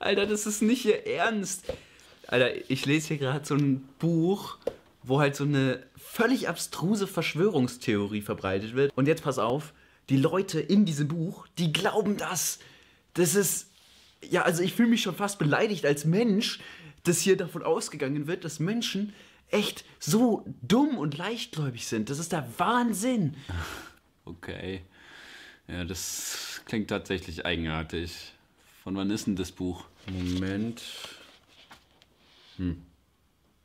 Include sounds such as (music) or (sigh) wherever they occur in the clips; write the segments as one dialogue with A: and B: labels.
A: Alter, das ist nicht ihr Ernst. Alter, ich lese hier gerade so ein Buch, wo halt so eine völlig abstruse Verschwörungstheorie verbreitet wird. Und jetzt pass auf, die Leute in diesem Buch, die glauben das. Das ist, ja, also ich fühle mich schon fast beleidigt als Mensch, dass hier davon ausgegangen wird, dass Menschen echt so dumm und leichtgläubig sind. Das ist der Wahnsinn. Okay. Ja, das klingt tatsächlich eigenartig. Von wann ist denn das Buch? Moment. Hm.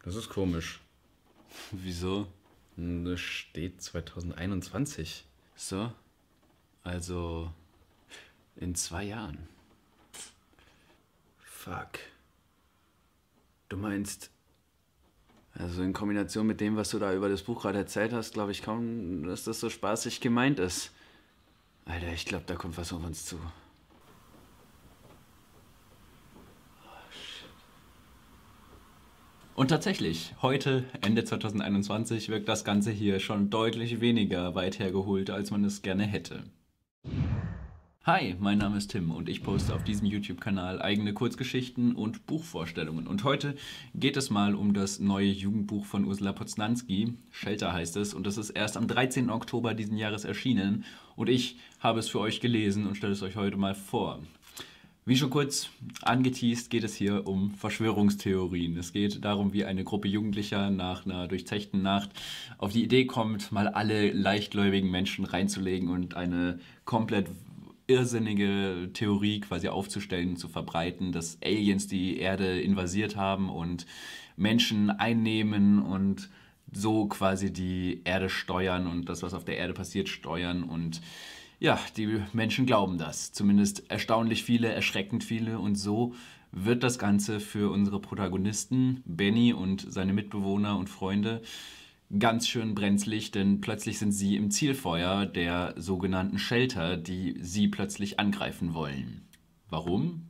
A: Das ist komisch. Wieso? Hm, das steht 2021. So? Also in zwei Jahren. Fuck. Du meinst. Also in Kombination mit dem, was du da über das Buch gerade erzählt hast, glaube ich kaum, dass das so spaßig gemeint ist. Alter, ich glaube, da kommt was auf uns zu. Und tatsächlich, heute, Ende 2021, wirkt das Ganze hier schon deutlich weniger weit hergeholt, als man es gerne hätte. Hi, mein Name ist Tim und ich poste auf diesem YouTube-Kanal eigene Kurzgeschichten und Buchvorstellungen. Und heute geht es mal um das neue Jugendbuch von Ursula Poznanski. Shelter heißt es und das ist erst am 13. Oktober diesen Jahres erschienen. Und ich habe es für euch gelesen und stelle es euch heute mal vor. Wie schon kurz angeteased, geht es hier um Verschwörungstheorien. Es geht darum, wie eine Gruppe Jugendlicher nach einer durchzechten Nacht auf die Idee kommt, mal alle leichtgläubigen Menschen reinzulegen und eine komplett irrsinnige Theorie quasi aufzustellen, und zu verbreiten, dass Aliens die Erde invasiert haben und Menschen einnehmen und so quasi die Erde steuern und das, was auf der Erde passiert, steuern und ja, die Menschen glauben das. Zumindest erstaunlich viele, erschreckend viele. Und so wird das Ganze für unsere Protagonisten, Benny und seine Mitbewohner und Freunde, ganz schön brenzlig, denn plötzlich sind sie im Zielfeuer der sogenannten Shelter, die sie plötzlich angreifen wollen. Warum?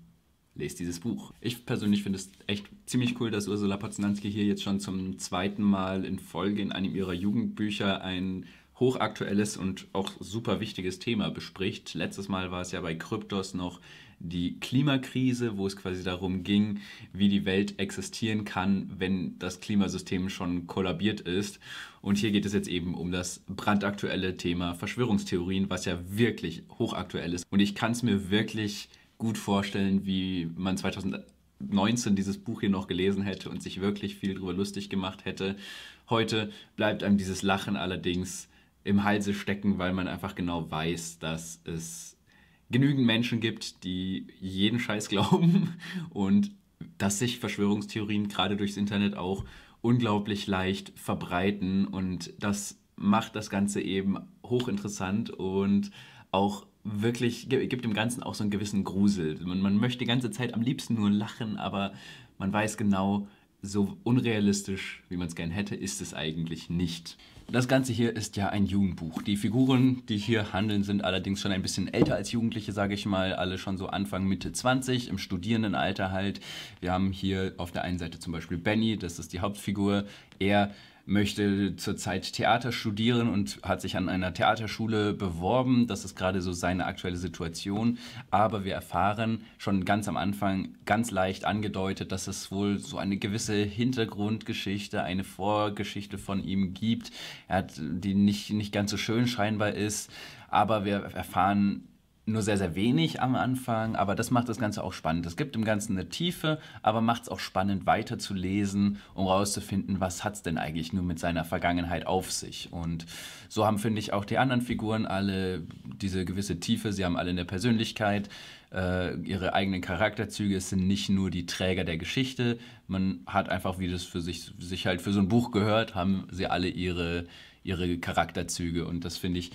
A: Lest dieses Buch. Ich persönlich finde es echt ziemlich cool, dass Ursula Poznanski hier jetzt schon zum zweiten Mal in Folge in einem ihrer Jugendbücher ein hochaktuelles und auch super wichtiges Thema bespricht. Letztes Mal war es ja bei Kryptos noch die Klimakrise, wo es quasi darum ging, wie die Welt existieren kann, wenn das Klimasystem schon kollabiert ist. Und hier geht es jetzt eben um das brandaktuelle Thema Verschwörungstheorien, was ja wirklich hochaktuell ist. Und ich kann es mir wirklich gut vorstellen, wie man 2019 dieses Buch hier noch gelesen hätte und sich wirklich viel darüber lustig gemacht hätte. Heute bleibt einem dieses Lachen allerdings im Halse stecken, weil man einfach genau weiß, dass es genügend Menschen gibt, die jeden Scheiß (laughs) glauben und dass sich Verschwörungstheorien gerade durchs Internet auch unglaublich leicht verbreiten und das macht das Ganze eben hochinteressant und auch wirklich gibt dem Ganzen auch so einen gewissen Grusel. Man, man möchte die ganze Zeit am liebsten nur lachen, aber man weiß genau, so unrealistisch, wie man es gern hätte, ist es eigentlich nicht. Das Ganze hier ist ja ein Jugendbuch. Die Figuren, die hier handeln, sind allerdings schon ein bisschen älter als Jugendliche, sage ich mal. Alle schon so Anfang, Mitte 20, im Studierendenalter halt. Wir haben hier auf der einen Seite zum Beispiel Benny, das ist die Hauptfigur. Er möchte zurzeit Theater studieren und hat sich an einer Theaterschule beworben. Das ist gerade so seine aktuelle Situation. Aber wir erfahren schon ganz am Anfang ganz leicht angedeutet, dass es wohl so eine gewisse Hintergrundgeschichte, eine Vorgeschichte von ihm gibt. Er hat die nicht, nicht ganz so schön scheinbar ist. Aber wir erfahren nur sehr, sehr wenig am Anfang, aber das macht das Ganze auch spannend. Es gibt im Ganzen eine Tiefe, aber macht es auch spannend, weiterzulesen, um rauszufinden, was hat es denn eigentlich nur mit seiner Vergangenheit auf sich. Und so haben, finde ich, auch die anderen Figuren alle diese gewisse Tiefe, sie haben alle eine Persönlichkeit, äh, ihre eigenen Charakterzüge, es sind nicht nur die Träger der Geschichte. Man hat einfach, wie das für sich, sich halt für so ein Buch gehört, haben sie alle ihre, ihre Charakterzüge und das finde ich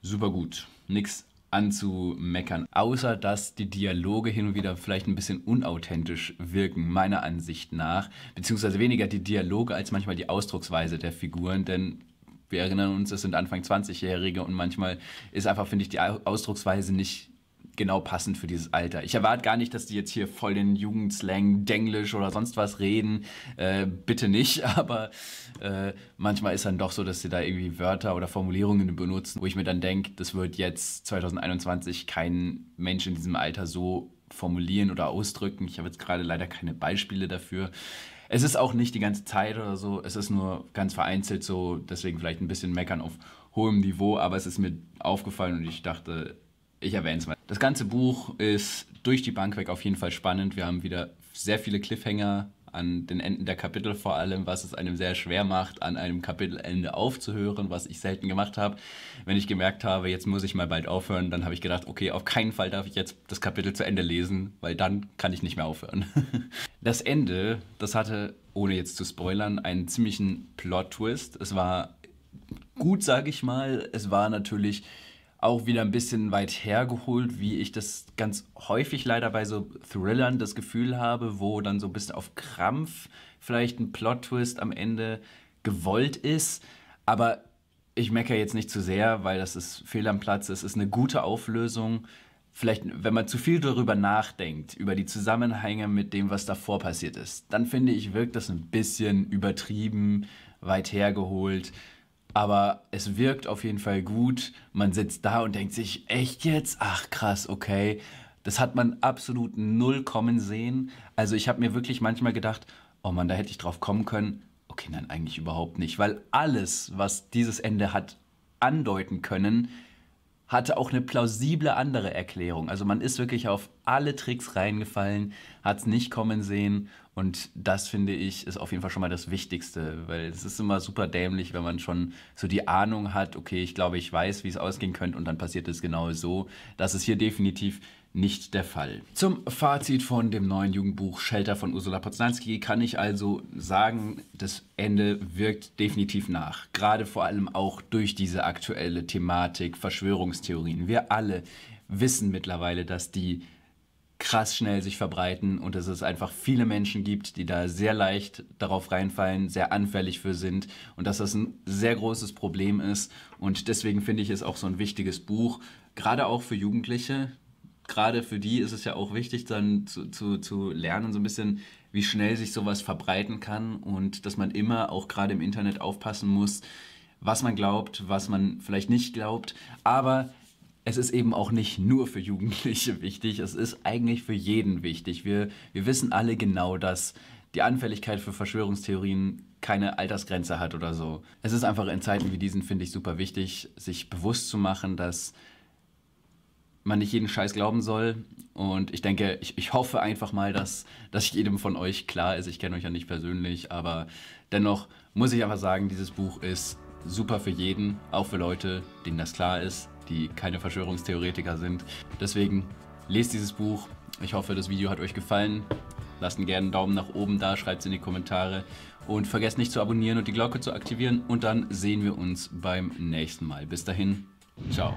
A: super gut. Nichts anzumeckern, außer dass die Dialoge hin und wieder vielleicht ein bisschen unauthentisch wirken, meiner Ansicht nach, beziehungsweise weniger die Dialoge als manchmal die Ausdrucksweise der Figuren, denn wir erinnern uns, es sind Anfang 20-Jährige und manchmal ist einfach, finde ich, die Ausdrucksweise nicht genau passend für dieses Alter. Ich erwarte gar nicht, dass die jetzt hier voll den Jugendslang, Denglisch oder sonst was reden. Äh, bitte nicht, (laughs) aber äh, manchmal ist dann doch so, dass sie da irgendwie Wörter oder Formulierungen benutzen, wo ich mir dann denke, das wird jetzt 2021 kein Mensch in diesem Alter so formulieren oder ausdrücken. Ich habe jetzt gerade leider keine Beispiele dafür. Es ist auch nicht die ganze Zeit oder so, es ist nur ganz vereinzelt so, deswegen vielleicht ein bisschen meckern auf hohem Niveau, aber es ist mir aufgefallen und ich dachte, ich erwähne es mal. Das ganze Buch ist durch die Bank weg auf jeden Fall spannend. Wir haben wieder sehr viele Cliffhanger an den Enden der Kapitel vor allem, was es einem sehr schwer macht, an einem Kapitelende aufzuhören, was ich selten gemacht habe. Wenn ich gemerkt habe, jetzt muss ich mal bald aufhören, dann habe ich gedacht, okay, auf keinen Fall darf ich jetzt das Kapitel zu Ende lesen, weil dann kann ich nicht mehr aufhören. (laughs) Das Ende, das hatte, ohne jetzt zu spoilern, einen ziemlichen Plot-Twist. Es war gut, sage ich mal. Es war natürlich auch wieder ein bisschen weit hergeholt, wie ich das ganz häufig leider bei so Thrillern das Gefühl habe, wo dann so ein bisschen auf Krampf vielleicht ein Plot-Twist am Ende gewollt ist. Aber ich meckere jetzt nicht zu sehr, weil das ist fehl am Platz. Es ist eine gute Auflösung. Vielleicht, wenn man zu viel darüber nachdenkt, über die Zusammenhänge mit dem, was davor passiert ist, dann finde ich, wirkt das ein bisschen übertrieben, weit hergeholt aber es wirkt auf jeden Fall gut. Man sitzt da und denkt sich, echt jetzt? Ach krass, okay. Das hat man absolut null kommen sehen. Also ich habe mir wirklich manchmal gedacht, oh man, da hätte ich drauf kommen können. Okay, nein, eigentlich überhaupt nicht, weil alles, was dieses Ende hat andeuten können, hatte auch eine plausible andere Erklärung. Also man ist wirklich auf alle Tricks reingefallen, hat es nicht kommen sehen und das finde ich ist auf jeden Fall schon mal das Wichtigste, weil es ist immer super dämlich, wenn man schon so die Ahnung hat, okay, ich glaube, ich weiß, wie es ausgehen könnte und dann passiert es genau so. Das ist hier definitiv nicht der Fall. Zum Fazit von dem neuen Jugendbuch Shelter von Ursula Poznanski kann ich also sagen, das Ende wirkt definitiv nach. Gerade vor allem auch durch diese aktuelle Thematik Verschwörungstheorien. Wir alle wissen mittlerweile, dass die krass schnell sich verbreiten und dass es einfach viele Menschen gibt, die da sehr leicht darauf reinfallen, sehr anfällig für sind und dass das ein sehr großes Problem ist. Und deswegen finde ich es auch so ein wichtiges Buch, gerade auch für Jugendliche. Gerade für die ist es ja auch wichtig, dann zu, zu, zu lernen, so ein bisschen, wie schnell sich sowas verbreiten kann und dass man immer auch gerade im Internet aufpassen muss, was man glaubt, was man vielleicht nicht glaubt. Aber es ist eben auch nicht nur für Jugendliche (laughs) wichtig, es ist eigentlich für jeden wichtig. Wir, wir wissen alle genau, dass die Anfälligkeit für Verschwörungstheorien keine Altersgrenze hat oder so. Es ist einfach in Zeiten wie diesen, finde ich, super wichtig, sich bewusst zu machen, dass man nicht jeden Scheiß glauben soll. Und ich denke, ich, ich hoffe einfach mal, dass, dass jedem von euch klar ist. Ich kenne euch ja nicht persönlich, aber dennoch muss ich einfach sagen, dieses Buch ist super für jeden, auch für Leute, denen das klar ist, die keine Verschwörungstheoretiker sind. Deswegen lest dieses Buch. Ich hoffe, das Video hat euch gefallen. Lasst gerne einen Daumen nach oben da, schreibt es in die Kommentare und vergesst nicht zu abonnieren und die Glocke zu aktivieren und dann sehen wir uns beim nächsten Mal. Bis dahin, ciao.